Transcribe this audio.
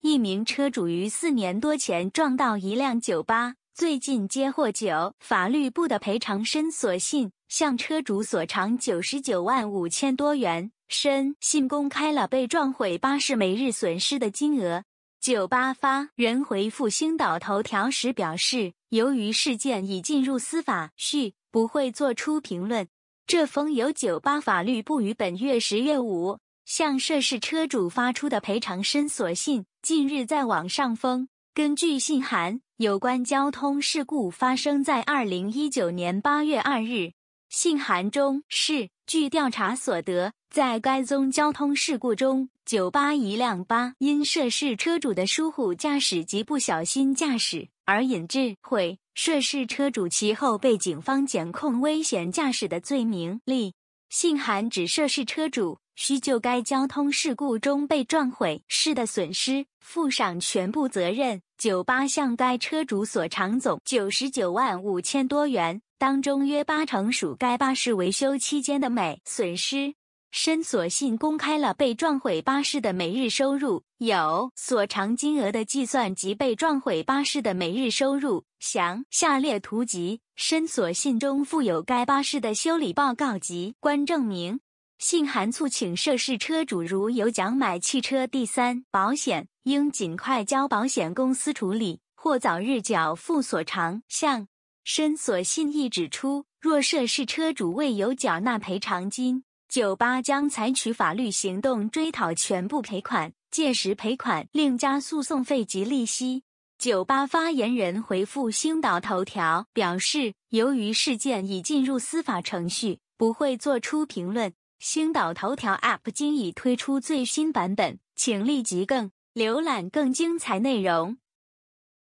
一名车主于四年多前撞到一辆酒吧，最近接获酒法律部的赔偿申索信，向车主索偿九十九万五千多元。申信公开了被撞毁巴士每日损失的金额。酒吧发人回复《星岛头条》时表示，由于事件已进入司法序，不会作出评论。这封由酒吧法律部于本月十月五。向涉事车主发出的赔偿申索信近日在网上封。根据信函，有关交通事故发生在二零一九年八月二日。信函中是据调查所得，在该宗交通事故中，酒吧一辆八因涉事车主的疏忽驾驶及不小心驾驶而引致毁。涉事车主其后被警方检控危险驾驶的罪名。立信函指涉事车主。需就该交通事故中被撞毁事的损失负上全部责任。酒吧向该车主所偿总九十九万五千多元，当中约八成属该巴士维修期间的美损失。申索信公开了被撞毁巴士的每日收入，有所偿金额的计算及被撞毁巴士的每日收入详下列图集，申索信中附有该巴士的修理报告及关证明。信函促请涉事车主如有奖买汽车第三保险，应尽快交保险公司处理，或早日缴付所偿。向申所信意指出，若涉事车主未有缴纳赔偿金，酒吧将采取法律行动追讨全部赔款，届时赔款另加诉讼费及利息。酒吧发言人回复《星岛头条》表示，由于事件已进入司法程序，不会作出评论。星岛头条 App 今已推出最新版本，请立即更浏览更精彩内容。